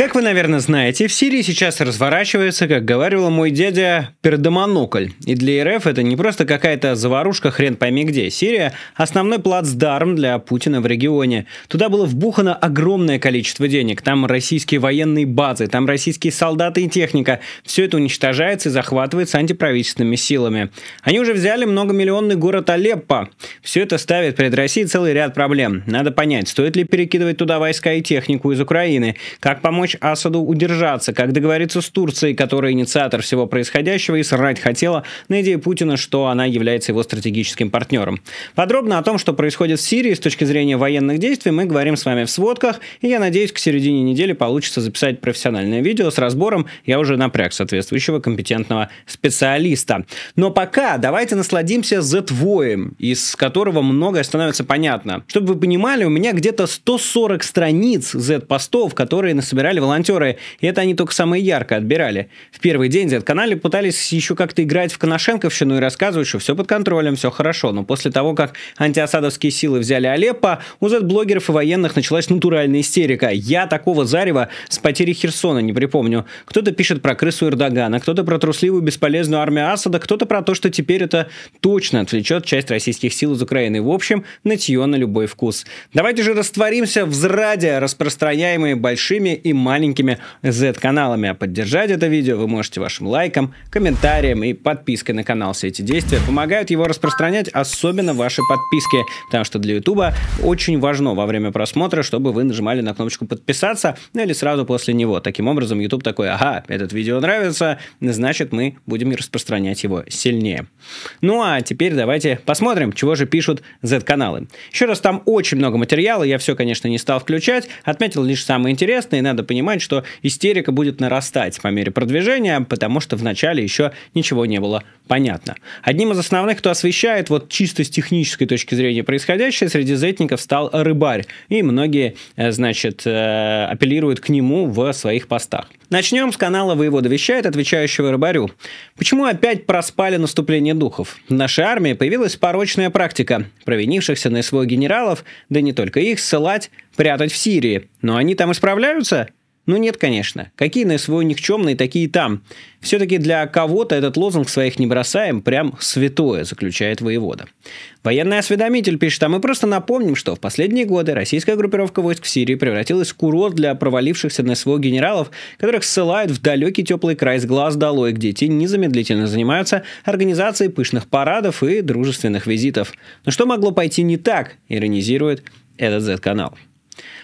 Как вы, наверное, знаете, в Сирии сейчас разворачивается, как говорил мой дядя, пердомонокль. И для РФ это не просто какая-то заварушка хрен пойми где. Сирия – основной плацдарм для Путина в регионе. Туда было вбухано огромное количество денег. Там российские военные базы, там российские солдаты и техника. Все это уничтожается и захватывается антиправительственными силами. Они уже взяли многомиллионный город Алеппо. Все это ставит перед Россией целый ряд проблем. Надо понять, стоит ли перекидывать туда войска и технику из Украины, как помочь помочь Асаду удержаться, как договориться с Турцией, которая инициатор всего происходящего и срать хотела на идею Путина, что она является его стратегическим партнером. Подробно о том, что происходит в Сирии с точки зрения военных действий, мы говорим с вами в сводках, и я надеюсь, к середине недели получится записать профессиональное видео с разбором. Я уже напряг соответствующего компетентного специалиста. Но пока давайте насладимся Z-воем, из которого многое становится понятно. Чтобы вы понимали, у меня где-то 140 страниц Z-постов, которые насобирали волонтеры, и это они только самые ярко отбирали. В первый день этот канале пытались еще как-то играть в Коношенковщину и рассказывать, что все под контролем, все хорошо. Но после того, как антиасадовские силы взяли Алеппо, у Z-блогеров и военных началась натуральная истерика. Я такого зарева с потери Херсона не припомню. Кто-то пишет про крысу Эрдогана, кто-то про трусливую бесполезную армию Асада, кто-то про то, что теперь это точно отвлечет часть российских сил из Украины. В общем, нытье на любой вкус. Давайте же растворимся в зраде, распространяемые большими и маленькими Z-каналами. А поддержать это видео вы можете вашим лайком, комментарием и подпиской на канал. Все эти действия помогают его распространять, особенно ваши подписки, потому что для YouTube очень важно во время просмотра, чтобы вы нажимали на кнопочку подписаться, ну или сразу после него. Таким образом, YouTube такой, ага, этот видео нравится, значит мы будем распространять его сильнее. Ну а теперь давайте посмотрим, чего же пишут Z-каналы. Еще раз, там очень много материала, я все, конечно, не стал включать, отметил лишь самое интересное, и надо понимать, что истерика будет нарастать по мере продвижения, потому что вначале еще ничего не было понятно. Одним из основных, кто освещает вот чисто с технической точки зрения происходящее, среди зетников стал рыбарь, и многие, э, значит, э, апеллируют к нему в своих постах. Начнем с канала «Воевода вещает», отвечающего рыбарю. Почему опять проспали наступление духов? В нашей армии появилась порочная практика провинившихся на СВО генералов, да не только их, ссылать, прятать в Сирии. Но они там исправляются? Ну нет, конечно. Какие на свой никчемные, такие там. Все-таки для кого-то этот лозунг «своих не бросаем» прям святое, заключает воевода. Военный осведомитель пишет, а мы просто напомним, что в последние годы российская группировка войск в Сирии превратилась в курорт для провалившихся на СВО генералов, которых ссылают в далекий теплый край с глаз долой, где те незамедлительно занимаются организацией пышных парадов и дружественных визитов. Но что могло пойти не так, иронизирует этот Z-канал.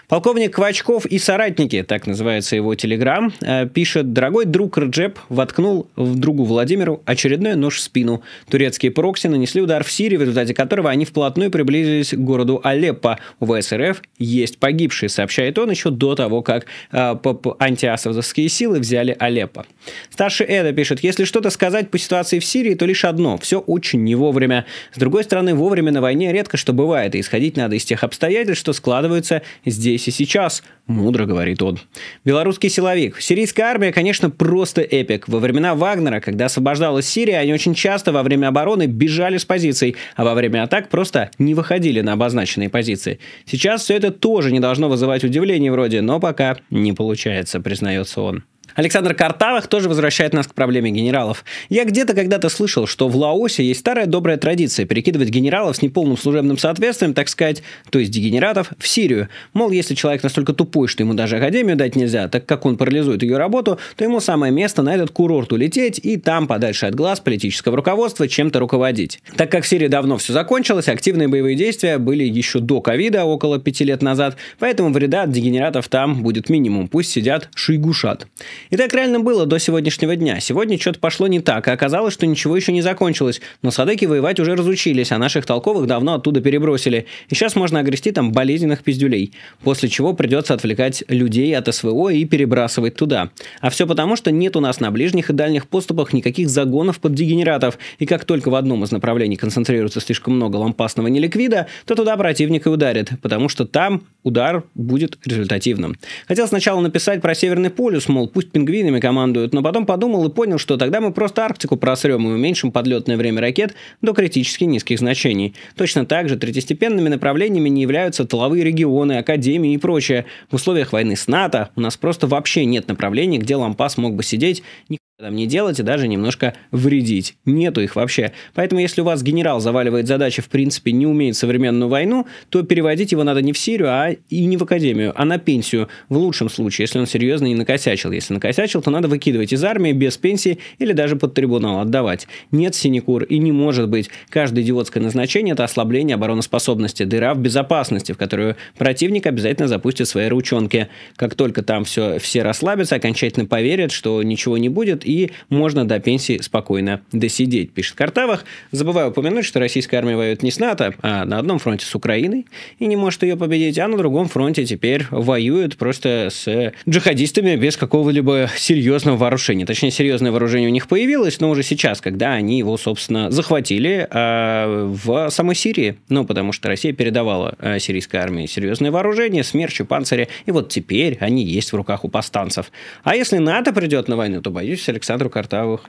Полковник Квачков и соратники, так называется его телеграм, э, пишет «Дорогой друг Рджеп воткнул в другу Владимиру очередной нож в спину. Турецкие прокси нанесли удар в Сирии, в результате которого они вплотную приблизились к городу Алеппо. У ВСРФ есть погибшие, сообщает он еще до того, как э, антиасадовские силы взяли Алеппо. Старший Эда пишет, если что-то сказать по ситуации в Сирии, то лишь одно, все очень не вовремя. С другой стороны, вовремя на войне редко что бывает, и исходить надо из тех обстоятельств, что складываются здесь здесь и сейчас», — мудро говорит он. Белорусский силовик. Сирийская армия, конечно, просто эпик. Во времена Вагнера, когда освобождалась Сирия, они очень часто во время обороны бежали с позиций, а во время атак просто не выходили на обозначенные позиции. Сейчас все это тоже не должно вызывать удивление вроде, но пока не получается, признается он. Александр Картавых тоже возвращает нас к проблеме генералов. Я где-то когда-то слышал, что в Лаосе есть старая добрая традиция перекидывать генералов с неполным служебным соответствием, так сказать, то есть дегенератов, в Сирию. Мол, если человек настолько тупой, что ему даже академию дать нельзя, так как он парализует ее работу, то ему самое место на этот курорт улететь и там, подальше от глаз политического руководства, чем-то руководить. Так как в Сирии давно все закончилось, активные боевые действия были еще до ковида, около пяти лет назад, поэтому вреда от дегенератов там будет минимум, пусть сидят шуйгушат. И так реально было до сегодняшнего дня. Сегодня что-то пошло не так, и оказалось, что ничего еще не закончилось. Но садеки воевать уже разучились, а наших толковых давно оттуда перебросили. И сейчас можно огрести там болезненных пиздюлей. После чего придется отвлекать людей от СВО и перебрасывать туда. А все потому, что нет у нас на ближних и дальних поступах никаких загонов под дегенератов. И как только в одном из направлений концентрируется слишком много лампасного неликвида, то туда противник и ударит, потому что там удар будет результативным. Хотел сначала написать про Северный полюс, мол, пусть пингвинами командуют, но потом подумал и понял, что тогда мы просто Арктику просрем и уменьшим подлетное время ракет до критически низких значений. Точно так же третьестепенными направлениями не являются тыловые регионы, академии и прочее. В условиях войны с НАТО у нас просто вообще нет направлений, где лампас мог бы сидеть, не делать и даже немножко вредить. Нету их вообще. Поэтому, если у вас генерал заваливает задачи, в принципе, не умеет современную войну, то переводить его надо не в Сирию, а и не в академию, а на пенсию. В лучшем случае, если он серьезно не накосячил. Если накосячил, то надо выкидывать из армии без пенсии или даже под трибунал отдавать. Нет синекур и не может быть. Каждое идиотское назначение – это ослабление обороноспособности, дыра в безопасности, в которую противник обязательно запустит свои ручонки. Как только там все, все расслабятся, окончательно поверят, что ничего не будет, и можно до пенсии спокойно досидеть, пишет Картавах. Забываю упомянуть, что российская армия воюет не с НАТО, а на одном фронте с Украиной и не может ее победить, а на другом фронте теперь воюет просто с джихадистами без какого-либо серьезного вооружения. Точнее, серьезное вооружение у них появилось, но уже сейчас, когда они его, собственно, захватили э, в самой Сирии. Ну, потому что Россия передавала а, сирийской армии серьезное вооружение, смерчи, панцири, и вот теперь они есть в руках у повстанцев. А если НАТО придет на войну, то, боюсь, Александру Картаву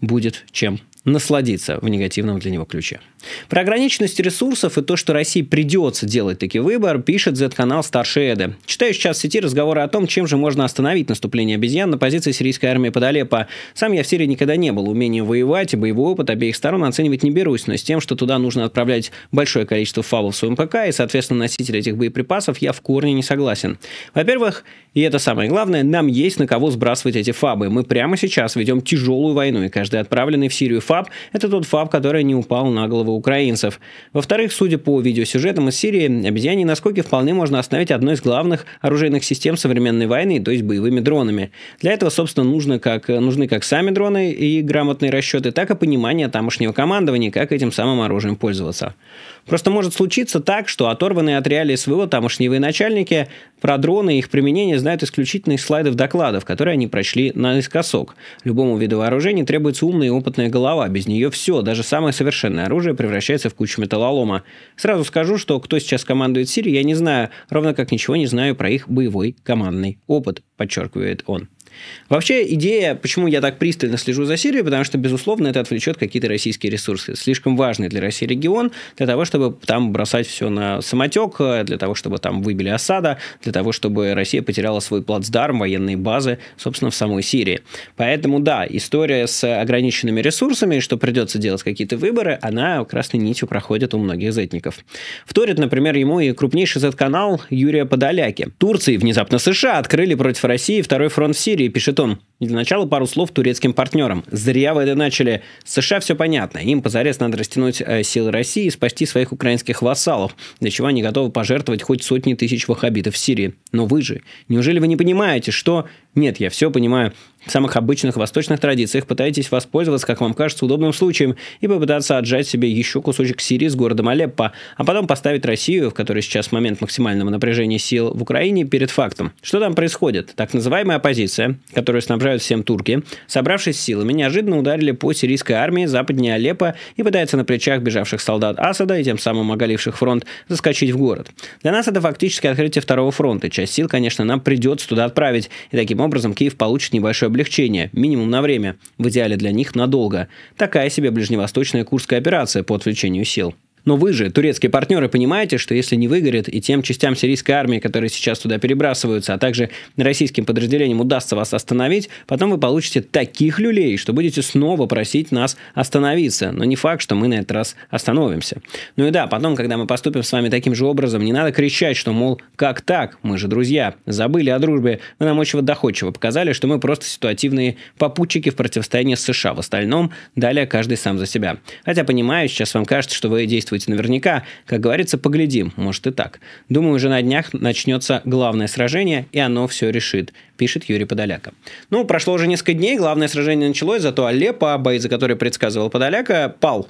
будет чем насладиться в негативном для него ключе. Про ограниченность ресурсов и то, что России придется делать таки выбор, пишет Z-канал Старший Эды. Читаю сейчас в сети разговоры о том, чем же можно остановить наступление обезьян на позиции сирийской армии под Алеппо. Сам я в Сирии никогда не был. Умение воевать и боевой опыт обеих сторон оценивать не берусь, но с тем, что туда нужно отправлять большое количество фавов в своем ПК и, соответственно, носители этих боеприпасов, я в корне не согласен. Во-первых, и это самое главное, нам есть на кого сбрасывать эти фабы. Мы прямо сейчас ведем тяжелую войну, и каждый отправленный в Сирию фаб фаб – это тот фаб, который не упал на голову украинцев. Во-вторых, судя по видеосюжетам из Сирии, обезьяне наскоки вполне можно остановить одной из главных оружейных систем современной войны, то есть боевыми дронами. Для этого, собственно, нужно как, нужны как сами дроны и грамотные расчеты, так и понимание тамошнего командования, как этим самым оружием пользоваться. Просто может случиться так, что оторванные от реалий своего тамошние начальники про дроны и их применение знают исключительно из слайдов докладов, которые они прочли наискосок. Любому виду вооружения требуется умная и опытная голова. Без нее все, даже самое совершенное оружие превращается в кучу металлолома. Сразу скажу, что кто сейчас командует Сирией, я не знаю, ровно как ничего не знаю про их боевой командный опыт, подчеркивает он. Вообще идея, почему я так пристально слежу за Сирией, потому что, безусловно, это отвлечет какие-то российские ресурсы. Слишком важный для России регион для того, чтобы там бросать все на самотек, для того, чтобы там выбили осада, для того, чтобы Россия потеряла свой плацдарм, военные базы, собственно, в самой Сирии. Поэтому, да, история с ограниченными ресурсами, что придется делать какие-то выборы, она красной нитью проходит у многих зетников. Вторит, например, ему и крупнейший зет-канал Юрия Подоляки. Турции, внезапно США, открыли против России второй фронт в Сирии пишет он для начала пару слов турецким партнерам. Зря вы это начали. США все понятно. Им позарез надо растянуть э, силы России и спасти своих украинских вассалов, для чего они готовы пожертвовать хоть сотни тысяч ваххабитов в Сирии. Но вы же, неужели вы не понимаете, что... Нет, я все понимаю. В самых обычных восточных традициях пытаетесь воспользоваться, как вам кажется, удобным случаем и попытаться отжать себе еще кусочек Сирии с городом Алеппо, а потом поставить Россию, в которой сейчас момент максимального напряжения сил в Украине, перед фактом. Что там происходит? Так называемая оппозиция, которую снабжает угрожают всем турки, собравшись силами, неожиданно ударили по сирийской армии западнее Алеппо и пытаются на плечах бежавших солдат Асада и тем самым оголивших фронт заскочить в город. Для нас это фактически открытие второго фронта. Часть сил, конечно, нам придется туда отправить, и таким образом Киев получит небольшое облегчение, минимум на время, в идеале для них надолго. Такая себе ближневосточная курская операция по отвлечению сил. Но вы же, турецкие партнеры, понимаете, что если не выгорит и тем частям сирийской армии, которые сейчас туда перебрасываются, а также российским подразделениям удастся вас остановить, потом вы получите таких люлей, что будете снова просить нас остановиться. Но не факт, что мы на этот раз остановимся. Ну и да, потом, когда мы поступим с вами таким же образом, не надо кричать, что, мол, как так? Мы же друзья. Забыли о дружбе. Вы нам очень доходчиво показали, что мы просто ситуативные попутчики в противостоянии с США. В остальном, далее каждый сам за себя. Хотя понимаю, сейчас вам кажется, что вы действуете чувствуете наверняка. Как говорится, поглядим, может и так. Думаю, уже на днях начнется главное сражение, и оно все решит, пишет Юрий Подоляка. Ну, прошло уже несколько дней, главное сражение началось, зато Алеппо, бои за которые предсказывал Подоляка, пал.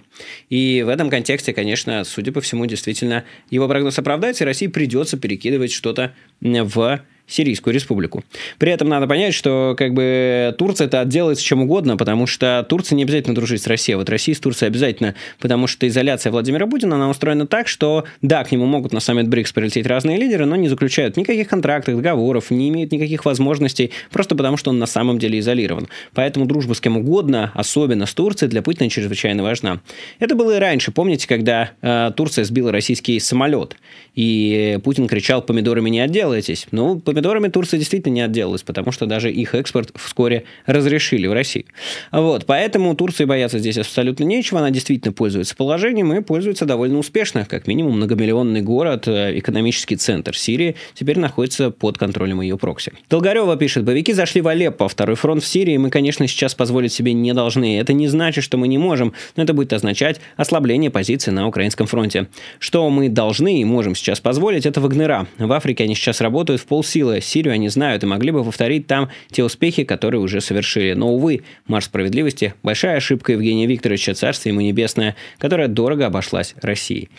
И в этом контексте, конечно, судя по всему, действительно его прогноз оправдается, и России придется перекидывать что-то в Сирийскую республику. При этом надо понять, что как бы Турция это отделается чем угодно, потому что Турция не обязательно дружить с Россией. Вот Россия с Турцией обязательно, потому что изоляция Владимира Путина, она устроена так, что да, к нему могут на саммит БРИКС прилететь разные лидеры, но не заключают никаких контрактов, договоров, не имеют никаких возможностей, просто потому что он на самом деле изолирован. Поэтому дружба с кем угодно, особенно с Турцией, для Путина чрезвычайно важна. Это было и раньше. Помните, когда э, Турция сбила российский самолет, и Путин кричал «помидорами не отделайтесь». Ну, помидорами Турция действительно не отделалась, потому что даже их экспорт вскоре разрешили в России. Вот, поэтому Турции бояться здесь абсолютно нечего, она действительно пользуется положением и пользуется довольно успешно. Как минимум, многомиллионный город, э, экономический центр Сирии теперь находится под контролем ее прокси. Долгорева пишет, боевики зашли в Алеппо, второй фронт в Сирии, мы, конечно, сейчас позволить себе не должны. Это не значит, что мы не можем, но это будет означать ослабление позиции на украинском фронте. Что мы должны и можем сейчас позволить, это Вагнера. В Африке они сейчас работают в полсилы, силы. Сирию они знают и могли бы повторить там те успехи, которые уже совершили. Но, увы, Марш справедливости – большая ошибка Евгения Викторовича, царство ему небесное, которая дорого обошлась России.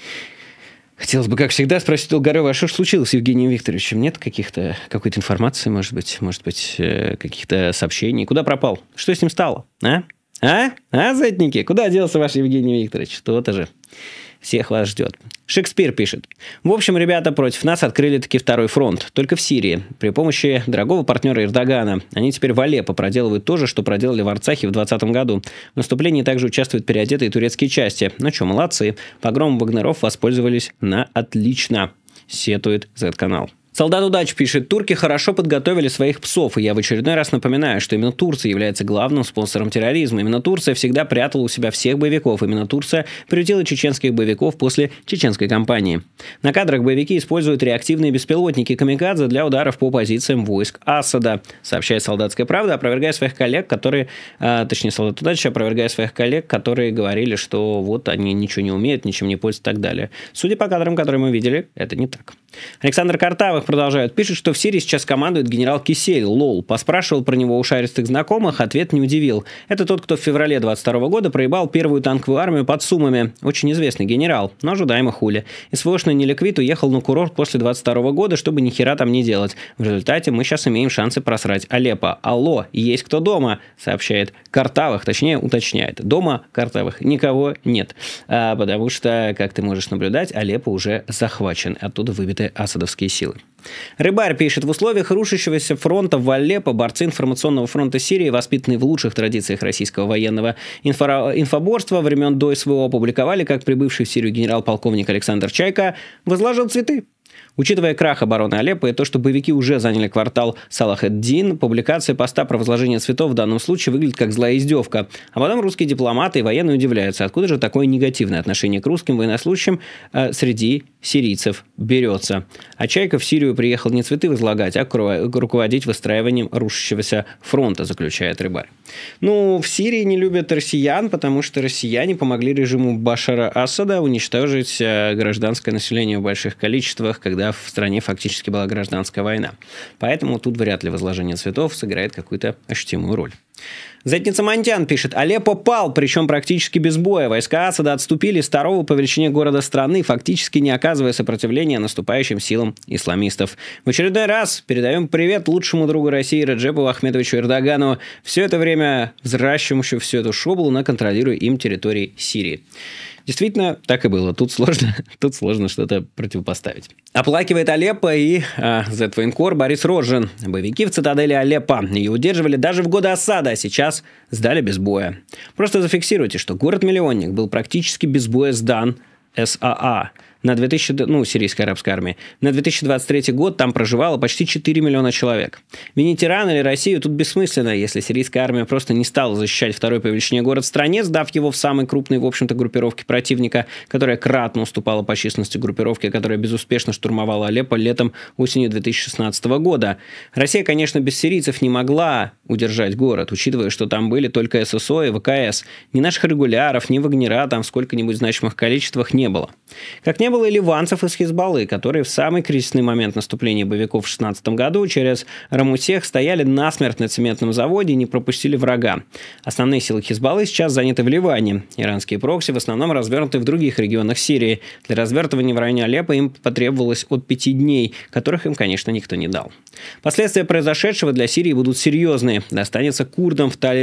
Хотелось бы, как всегда, спросить Долгорева, а что же случилось с Евгением Викторовичем? Нет каких-то, какой-то информации, может быть, может быть, э, каких-то сообщений? Куда пропал? Что с ним стало? А? А? А, зетники? Куда делся ваш Евгений Викторович? То-то же. Всех вас ждет. Шекспир пишет. В общем, ребята против нас открыли таки второй фронт, только в Сирии, при помощи дорогого партнера Эрдогана. Они теперь в Алеппо проделывают то же, что проделали в Арцахе в 2020 году. В наступлении также участвуют переодетые турецкие части. Ну что, молодцы. Погром Вагнеров воспользовались на отлично, сетует Z-канал. Солдат удачи пишет, турки хорошо подготовили своих псов, и я в очередной раз напоминаю, что именно Турция является главным спонсором терроризма. Именно Турция всегда прятала у себя всех боевиков. Именно Турция приютила чеченских боевиков после чеченской кампании. На кадрах боевики используют реактивные беспилотники «Камикадзе» для ударов по позициям войск Асада, сообщает «Солдатская правда», опровергая своих коллег, которые, а, точнее, «Солдат удачи», опровергая своих коллег, которые говорили, что вот они ничего не умеют, ничем не пользуются и так далее. Судя по кадрам, которые мы видели, это не так. Александр Картавых продолжают, пишет, что в Сирии сейчас командует генерал Кисель, лол. Поспрашивал про него у шаристых знакомых, ответ не удивил. Это тот, кто в феврале 22 года проебал первую танковую армию под Сумами. Очень известный генерал, но ожидаемо хули. И свойшный неликвид уехал на курорт после 22 года, чтобы ни хера там не делать. В результате мы сейчас имеем шансы просрать Алеппо. Алло, есть кто дома? Сообщает Картавых, точнее уточняет. Дома Картавых никого нет. А, потому что, как ты можешь наблюдать, Алеппо уже захвачен. Оттуда выбиты асадовские силы. Рыбарь пишет, в условиях рушащегося фронта в Алеппо борцы информационного фронта Сирии, воспитанные в лучших традициях российского военного инфо инфоборства времен до СВО, опубликовали, как прибывший в Сирию генерал-полковник Александр Чайка возложил цветы Учитывая крах обороны Алеппо и то, что боевики уже заняли квартал Салахеддин, публикация поста про возложение цветов в данном случае выглядит как злая издевка. А потом русские дипломаты и военные удивляются, откуда же такое негативное отношение к русским военнослужащим э, среди сирийцев берется. А Чайка в Сирию приехал не цветы возлагать, а руководить выстраиванием рушащегося фронта, заключает рыбарь. Ну, в Сирии не любят россиян, потому что россияне помогли режиму Башара Асада уничтожить э, гражданское население в больших количествах, когда когда в стране фактически была гражданская война. Поэтому тут вряд ли возложение цветов сыграет какую-то ощутимую роль. Зетница Монтян пишет, Алеппо пал, причем практически без боя. Войска Асада отступили с второго по величине города страны, фактически не оказывая сопротивления наступающим силам исламистов. В очередной раз передаем привет лучшему другу России Раджепу Ахмедовичу Эрдогану, все это время взращивающему всю эту шоблу, на контролируя им территории Сирии. Действительно, так и было. Тут сложно, тут сложно что-то противопоставить. Оплакивает Алеппо и э, а, Z-военкор Борис Рожин. Боевики в цитадели Алеппо. Ее удерживали даже в годы осады, а сейчас сдали без боя. Просто зафиксируйте, что город-миллионник был практически без боя сдан САА а. – на 2000, ну, сирийской арабской армии, на 2023 год там проживало почти 4 миллиона человек. Винить Иран или Россию тут бессмысленно, если сирийская армия просто не стала защищать второй по величине город в стране, сдав его в самой крупной, в общем-то, группировке противника, которая кратно уступала по численности группировке, которая безуспешно штурмовала Алеппо летом осенью 2016 года. Россия, конечно, без сирийцев не могла удержать город, учитывая, что там были только ССО и ВКС. Ни наших регуляров, ни Вагнера там в сколько-нибудь значимых количествах не было. Как не не было и ливанцев из Хизбаллы, которые в самый кризисный момент наступления боевиков в 16 году через Рамусех стояли насмерть на цементном заводе и не пропустили врага. Основные силы Хизбаллы сейчас заняты в Ливане. Иранские прокси в основном развернуты в других регионах Сирии. Для развертывания в районе Алеппо им потребовалось от пяти дней, которых им, конечно, никто не дал. Последствия произошедшего для Сирии будут серьезные. Достанется курдам в таль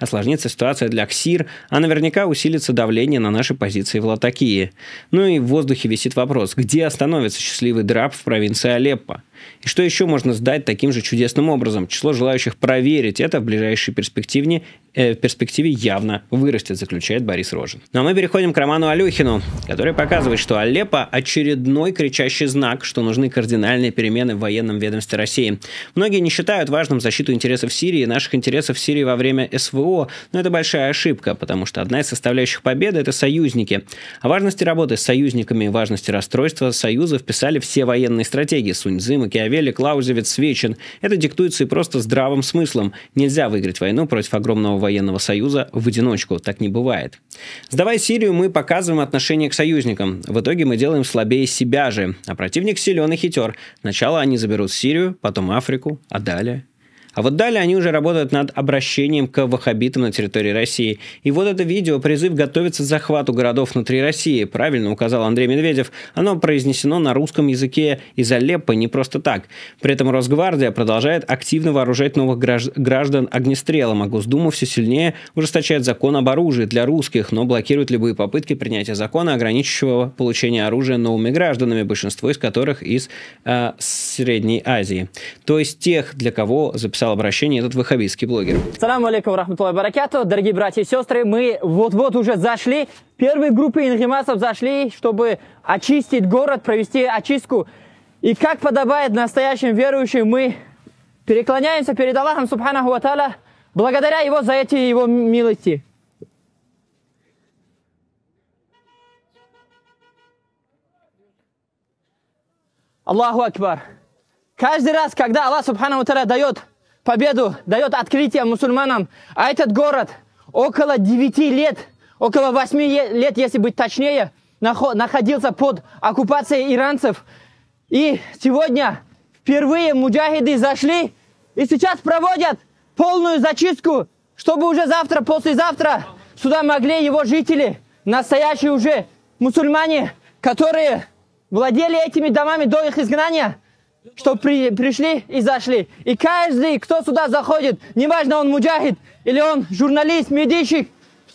осложнится ситуация для Ксир, а наверняка усилится давление на наши позиции в Латакии. Ну и в воздухе висит вопрос, где остановится счастливый драп в провинции Алеппо? И что еще можно сдать таким же чудесным образом? Число желающих проверить это в ближайшей перспективе, э, перспективе явно вырастет, заключает Борис Рожин. Ну а мы переходим к Роману Алехину, который показывает, что Алеппо – очередной кричащий знак, что нужны кардинальные перемены в военном ведомстве России. Многие не считают важным защиту интересов Сирии и наших интересов в Сирии во время СВО, но это большая ошибка, потому что одна из составляющих победы – это союзники. О важности работы с союзниками и важности расстройства союзов писали все военные стратегии Суньзы, Макиавелли, Клаузевец, Свечин. Это диктуется и просто здравым смыслом. Нельзя выиграть войну против огромного военного союза в одиночку. Так не бывает. Сдавая Сирию, мы показываем отношение к союзникам. В итоге мы делаем слабее себя же. А противник силен и хитер. Сначала они заберут Сирию, потом Африку, а далее а вот далее они уже работают над обращением к ваххабитам на территории России. И вот это видео «Призыв готовиться к захвату городов внутри России», правильно указал Андрей Медведев. Оно произнесено на русском языке из Алеппо не просто так. При этом Росгвардия продолжает активно вооружать новых граждан огнестрелом, а Госдума все сильнее ужесточает закон об оружии для русских, но блокирует любые попытки принятия закона, ограничивающего получение оружия новыми гражданами, большинство из которых из э, Средней Азии. То есть тех, для кого записал написал обращение этот ваххабистский блогер. Саламу алейкум, рахматуллах баракату. Дорогие братья и сестры, мы вот-вот уже зашли. Первые группы ингимасов зашли, чтобы очистить город, провести очистку. И как подобает настоящим верующим, мы переклоняемся перед Аллахом, субханаху ва благодаря Его за эти Его милости. Аллаху Акбар. Каждый раз, когда Аллах Субхану Тара дает победу дает открытие мусульманам. А этот город около 9 лет, около 8 лет, если быть точнее, находился под оккупацией иранцев. И сегодня впервые муджахиды зашли и сейчас проводят полную зачистку, чтобы уже завтра, послезавтра сюда могли его жители, настоящие уже мусульмане, которые владели этими домами до их изгнания, что при, пришли и зашли. И каждый, кто сюда заходит, неважно он муджахид или он журналист, медичик,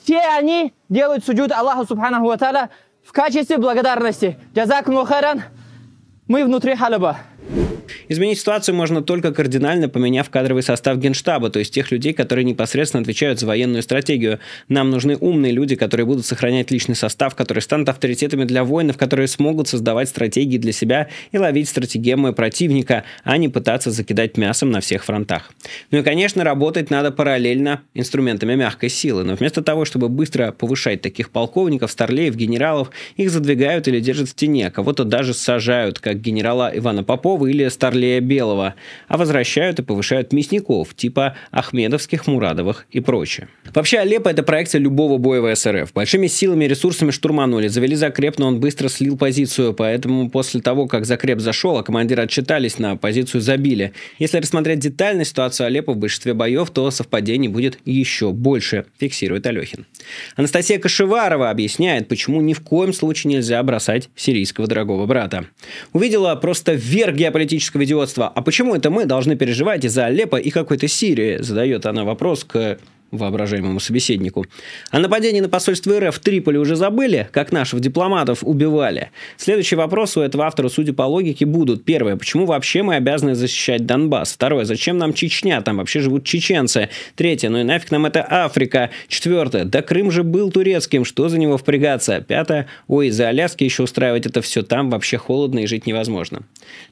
все они делают суджуд Аллаху Субханаху Ва в качестве благодарности. Джазак Мухаран, мы внутри Халаба. Изменить ситуацию можно только кардинально поменяв кадровый состав Генштаба, то есть тех людей, которые непосредственно отвечают за военную стратегию. Нам нужны умные люди, которые будут сохранять личный состав, которые станут авторитетами для воинов, которые смогут создавать стратегии для себя и ловить стратегемы противника, а не пытаться закидать мясом на всех фронтах. Ну и, конечно, работать надо параллельно инструментами мягкой силы, но вместо того, чтобы быстро повышать таких полковников, старлеев, генералов, их задвигают или держат в тени, а кого-то даже сажают, как генерала Ивана Попова или Старлея Белого, а возвращают и повышают мясников, типа Ахмедовских, Мурадовых и прочее. Вообще, Алеппо – это проекция любого боя в СРФ. Большими силами и ресурсами штурманули, завели закреп, но он быстро слил позицию, поэтому после того, как закреп зашел, а командиры отчитались, на позицию забили. Если рассмотреть детально ситуацию Алеппо в большинстве боев, то совпадений будет еще больше, фиксирует Алехин. Анастасия Кашеварова объясняет, почему ни в коем случае нельзя бросать сирийского дорогого брата. Увидела просто вверх геополитического политического идиотства. А почему это мы должны переживать из-за Алеппо и какой-то Сирии? Задает она вопрос к воображаемому собеседнику. О нападении на посольство РФ в Триполи уже забыли, как наших дипломатов убивали. Следующий вопрос у этого автора, судя по логике, будут. Первое, почему вообще мы обязаны защищать Донбасс? Второе, зачем нам Чечня? Там вообще живут чеченцы. Третье, ну и нафиг нам это Африка? Четвертое, да Крым же был турецким, что за него впрягаться? Пятое, ой, за Аляски еще устраивать это все, там вообще холодно и жить невозможно.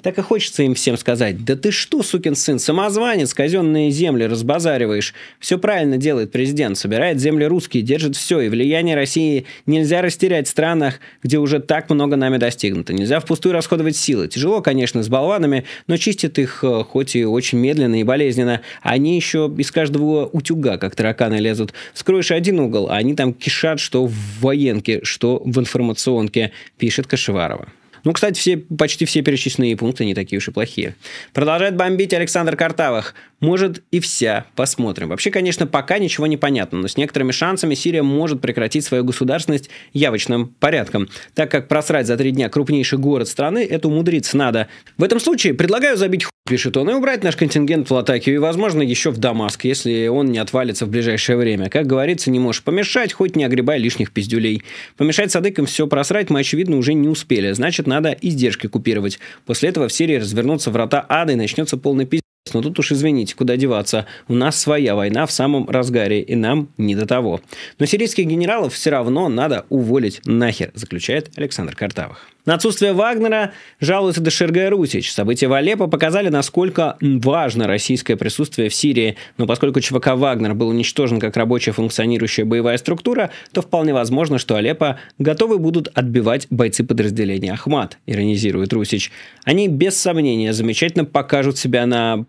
Так и хочется им всем сказать, да ты что, сукин сын, самозванец, казенные земли разбазариваешь. Все правильно делает президент? Собирает земли русские, держит все, и влияние России нельзя растерять в странах, где уже так много нами достигнуто. Нельзя впустую расходовать силы. Тяжело, конечно, с болванами, но чистят их э, хоть и очень медленно и болезненно. Они еще из каждого утюга, как тараканы, лезут. Вскроешь один угол, а они там кишат, что в военке, что в информационке, пишет Кашеварова. Ну, кстати, все, почти все перечисленные пункты не такие уж и плохие. Продолжает бомбить Александр Картавых. Может и вся. Посмотрим. Вообще, конечно, пока ничего не понятно, но с некоторыми шансами Сирия может прекратить свою государственность явочным порядком, так как просрать за три дня крупнейший город страны, это умудриться надо. В этом случае предлагаю забить хуй, пишет он, и убрать наш контингент в Латакию, и, возможно, еще в Дамаск, если он не отвалится в ближайшее время. Как говорится, не можешь помешать, хоть не огребай лишних пиздюлей. Помешать Садыкам все просрать мы, очевидно, уже не успели. Значит, надо надо издержки купировать. После этого в серии развернутся врата ада и начнется полный пиздец. Но тут уж извините, куда деваться. У нас своя война в самом разгаре, и нам не до того. Но сирийских генералов все равно надо уволить нахер, заключает Александр Картавых. На отсутствие Вагнера жалуется ДШРГ Русич. События в Алеппо показали, насколько важно российское присутствие в Сирии. Но поскольку ЧВК «Вагнер» был уничтожен как рабочая функционирующая боевая структура, то вполне возможно, что Алеппо готовы будут отбивать бойцы подразделения «Ахмат», иронизирует Русич. Они без сомнения замечательно покажут себя на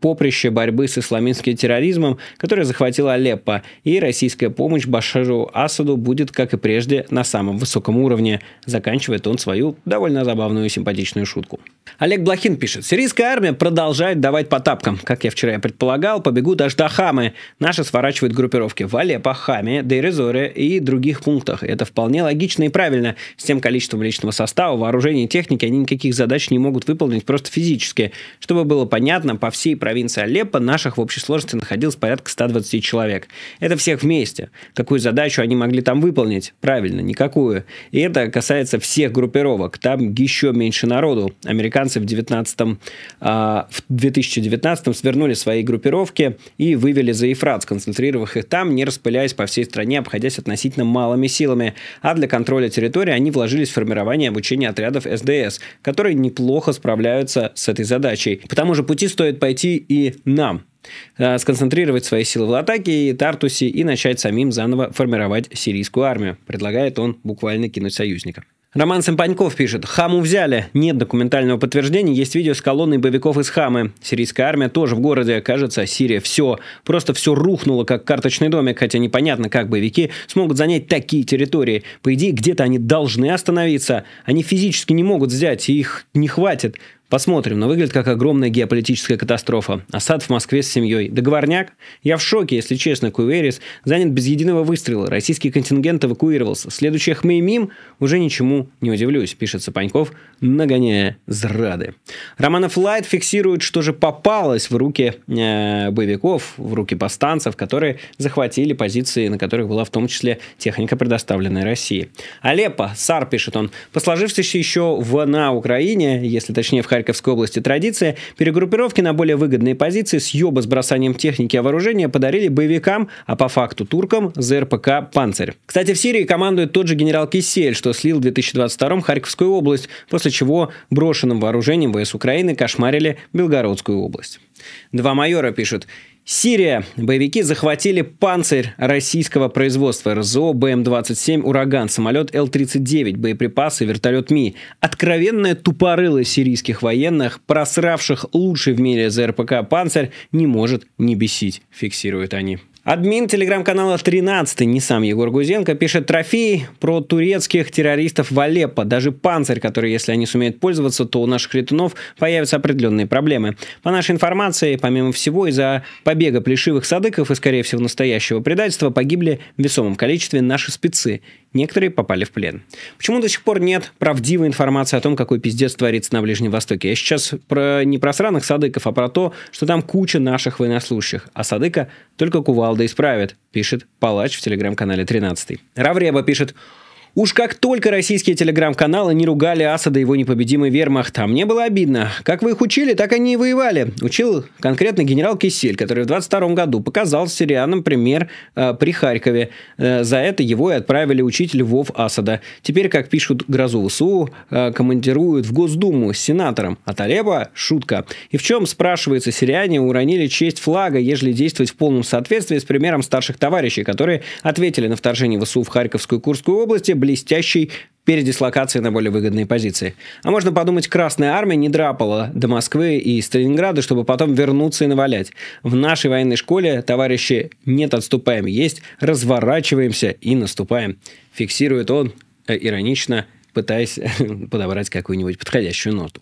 поприще борьбы с исламистским терроризмом, который захватил Алеппо, и российская помощь Баширу Асаду будет, как и прежде, на самом высоком уровне, заканчивает он свою свою довольно забавную и симпатичную шутку. Олег Блохин пишет. Сирийская армия продолжает давать по тапкам. Как я вчера и предполагал, побегут аж до Хамы. Наши сворачивают группировки в Алеппо, Хаме, Дейрезоре и других пунктах. Это вполне логично и правильно. С тем количеством личного состава, вооружения и техники они никаких задач не могут выполнить просто физически. Чтобы было понятно, по всей провинции Алеппо наших в общей сложности находилось порядка 120 человек. Это всех вместе. Какую задачу они могли там выполнить? Правильно, никакую. И это касается всех группировок группировок. Там еще меньше народу. Американцы в, 19 а, в 2019 свернули свои группировки и вывели за Ефрат, сконцентрировав их там, не распыляясь по всей стране, обходясь относительно малыми силами. А для контроля территории они вложились в формирование обучения отрядов СДС, которые неплохо справляются с этой задачей. По тому же пути стоит пойти и нам, а, сконцентрировать свои силы в Латаке и Тартусе и начать самим заново формировать сирийскую армию. Предлагает он буквально кинуть союзника. Роман Сымпаньков пишет. Хаму взяли. Нет документального подтверждения. Есть видео с колонной боевиков из Хамы. Сирийская армия тоже в городе. Кажется, Сирия все. Просто все рухнуло, как карточный домик. Хотя непонятно, как боевики смогут занять такие территории. По идее, где-то они должны остановиться. Они физически не могут взять, и их не хватит. Посмотрим, но выглядит как огромная геополитическая катастрофа. Асад в Москве с семьей. Договорняк? Я в шоке, если честно, Куверис занят без единого выстрела. Российский контингент эвакуировался. Следующий Хмеймим уже ничему не удивлюсь, пишет Сапаньков, нагоняя зрады. Романов Лайт фиксирует, что же попалось в руки э, боевиков, в руки повстанцев, которые захватили позиции, на которых была в том числе техника, предоставленная России. Алеппо, Сар, пишет он, посложившись еще в, на Украине, если точнее в Харьковской области традиция, перегруппировки на более выгодные позиции с ёба техники и вооружения подарили боевикам, а по факту туркам, ЗРПК «Панцирь». Кстати, в Сирии командует тот же генерал Кисель, что слил в 2022 Харьковскую область, после чего брошенным вооружением ВС Украины кошмарили Белгородскую область. Два майора пишут. Сирия. Боевики захватили панцирь российского производства РЗО, БМ-27, «Ураган», самолет Л-39, боеприпасы, вертолет Ми. Откровенная тупорылость сирийских военных, просравших лучший в мире ЗРПК «Панцирь», не может не бесить, фиксируют они. Админ телеграм-канала 13 не сам Егор Гузенко, пишет трофей про турецких террористов в Алеппо. Даже панцирь, который, если они сумеют пользоваться, то у наших ретунов появятся определенные проблемы. По нашей информации, помимо всего, из-за побега плешивых садыков и, скорее всего, настоящего предательства погибли в весомом количестве наши спецы. Некоторые попали в плен. Почему до сих пор нет правдивой информации о том, какой пиздец творится на Ближнем Востоке? Я сейчас про не про сраных садыков, а про то, что там куча наших военнослужащих. А садыка только кувалда исправит, пишет Палач в телеграм-канале 13. Равреба пишет, Уж как только российские телеграм-каналы не ругали Асада и его непобедимый вермахт, а мне было обидно. Как вы их учили, так они и воевали. Учил конкретно генерал Кисель, который в 22 году показал сирианам пример э, при Харькове. Э, за это его и отправили учить Львов Асада. Теперь, как пишут Грозу СУ, э, командируют в Госдуму с сенатором. А Талеба – шутка. И в чем, спрашивается, сириане уронили честь флага, ежели действовать в полном соответствии с примером старших товарищей, которые ответили на вторжение в Су в Харьковскую Курскую область блестящей передислокации на более выгодные позиции. А можно подумать, Красная Армия не драпала до Москвы и Сталинграда, чтобы потом вернуться и навалять. В нашей военной школе, товарищи, нет отступаем, есть разворачиваемся и наступаем. Фиксирует он, э, иронично, пытаясь подобрать какую-нибудь подходящую ноту.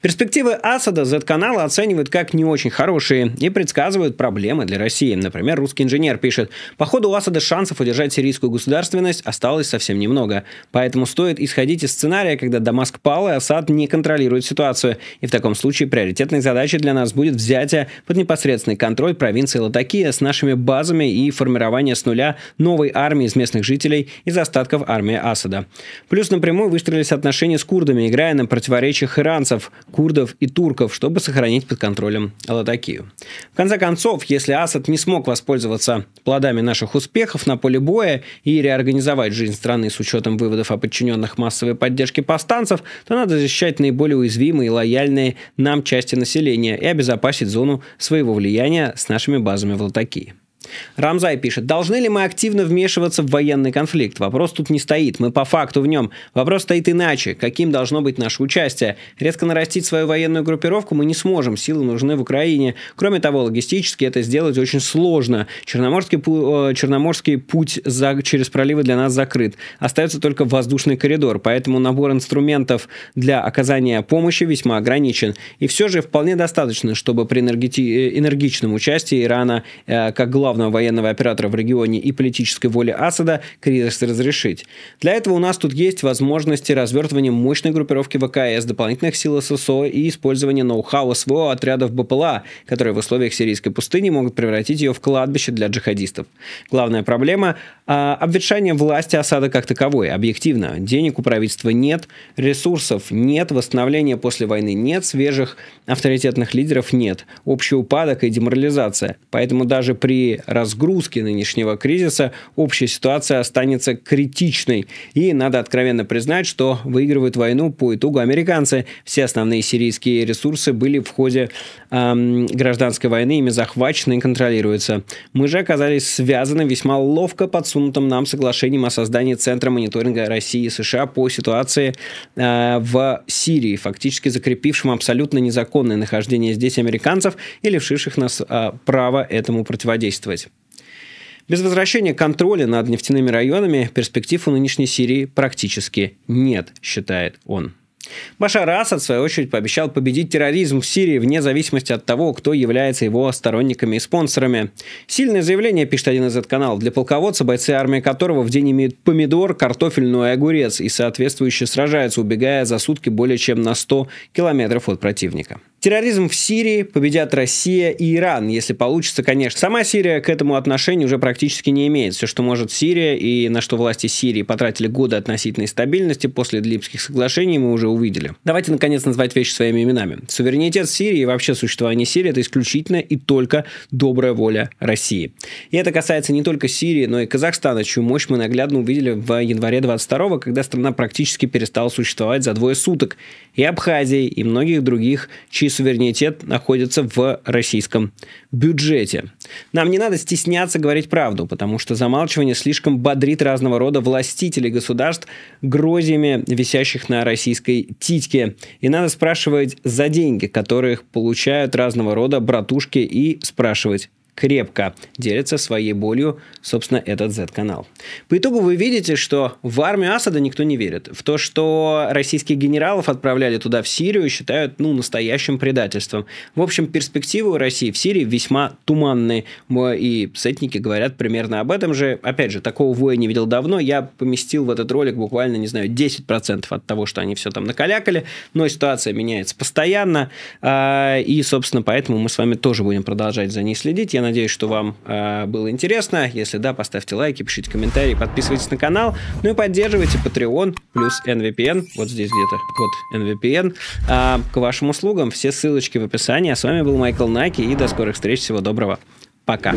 Перспективы Асада Z-канала оценивают как не очень хорошие и предсказывают проблемы для России. Например, русский инженер пишет, по ходу у Асада шансов удержать сирийскую государственность осталось совсем немного. Поэтому стоит исходить из сценария, когда Дамаск пал и Асад не контролирует ситуацию. И в таком случае приоритетной задачей для нас будет взятие под непосредственный контроль провинции Латакия с нашими базами и формирование с нуля новой армии из местных жителей из остатков армии Асада. Плюс напрямую выстроились отношения с курдами, играя на противоречиях иранцев персов, курдов и турков, чтобы сохранить под контролем Латакию. В конце концов, если Асад не смог воспользоваться плодами наших успехов на поле боя и реорганизовать жизнь страны с учетом выводов о подчиненных массовой поддержке повстанцев, то надо защищать наиболее уязвимые и лояльные нам части населения и обезопасить зону своего влияния с нашими базами в Латакии. Рамзай пишет, должны ли мы активно вмешиваться в военный конфликт? Вопрос тут не стоит, мы по факту в нем. Вопрос стоит иначе, каким должно быть наше участие. Резко нарастить свою военную группировку мы не сможем, силы нужны в Украине. Кроме того, логистически это сделать очень сложно. Черноморский, пу- э, Черноморский путь за- через проливы для нас закрыт. Остается только воздушный коридор, поэтому набор инструментов для оказания помощи весьма ограничен. И все же вполне достаточно, чтобы при э, энергичном участии Ирана э, как главного главного военного оператора в регионе и политической воли Асада кризис разрешить. Для этого у нас тут есть возможности развертывания мощной группировки ВКС, дополнительных сил ССО и использования ноу-хау СВО отрядов БПЛА, которые в условиях сирийской пустыни могут превратить ее в кладбище для джихадистов. Главная проблема а, – обветшание власти Асада как таковой, объективно. Денег у правительства нет, ресурсов нет, восстановления после войны нет, свежих авторитетных лидеров нет, общий упадок и деморализация. Поэтому даже при разгрузки разгрузке нынешнего кризиса общая ситуация останется критичной. И надо откровенно признать, что выигрывают войну по итогу американцы. Все основные сирийские ресурсы были в ходе эм, гражданской войны ими захвачены и контролируются. Мы же оказались связаны весьма ловко подсунутым нам соглашением о создании Центра мониторинга России и США по ситуации э, в Сирии, фактически закрепившим абсолютно незаконное нахождение здесь американцев и лишивших нас э, права этому противодействовать действовать. Без возвращения контроля над нефтяными районами перспектив у нынешней Сирии практически нет, считает он. Башар Асад, в свою очередь, пообещал победить терроризм в Сирии вне зависимости от того, кто является его сторонниками и спонсорами. Сильное заявление, пишет один из этот канал, для полководца, бойцы армии которого в день имеют помидор, картофельную и огурец, и соответствующе сражаются, убегая за сутки более чем на 100 километров от противника. Терроризм в Сирии победят Россия и Иран, если получится, конечно. Сама Сирия к этому отношению уже практически не имеет. Все, что может Сирия и на что власти Сирии потратили годы относительной стабильности после Длибских соглашений, мы уже увидели. Давайте, наконец, назвать вещи своими именами. Суверенитет Сирии и вообще существование Сирии – это исключительно и только добрая воля России. И это касается не только Сирии, но и Казахстана, чью мощь мы наглядно увидели в январе 22 го когда страна практически перестала существовать за двое суток, и Абхазии, и многих других чисто суверенитет находятся в российском бюджете. Нам не надо стесняться говорить правду, потому что замалчивание слишком бодрит разного рода властителей государств грозиями, висящих на российской титьке. И надо спрашивать за деньги, которых получают разного рода братушки, и спрашивать крепко делится своей болью, собственно, этот Z-канал. По итогу вы видите, что в армию Асада никто не верит. В то, что российских генералов отправляли туда в Сирию, считают, ну, настоящим предательством. В общем, перспективы у России в Сирии весьма туманные. И сетники говорят примерно об этом же. Опять же, такого воя не видел давно. Я поместил в этот ролик буквально, не знаю, 10% от того, что они все там накалякали. Но ситуация меняется постоянно. А, и, собственно, поэтому мы с вами тоже будем продолжать за ней следить. Я надеюсь, что вам э, было интересно. Если да, поставьте лайки, пишите комментарии, подписывайтесь на канал. Ну и поддерживайте Patreon плюс NVPN. Вот здесь где-то код NVPN. Э, а, к вашим услугам. Все ссылочки в описании. А с вами был Майкл Наки. И до скорых встреч. Всего доброго. Пока.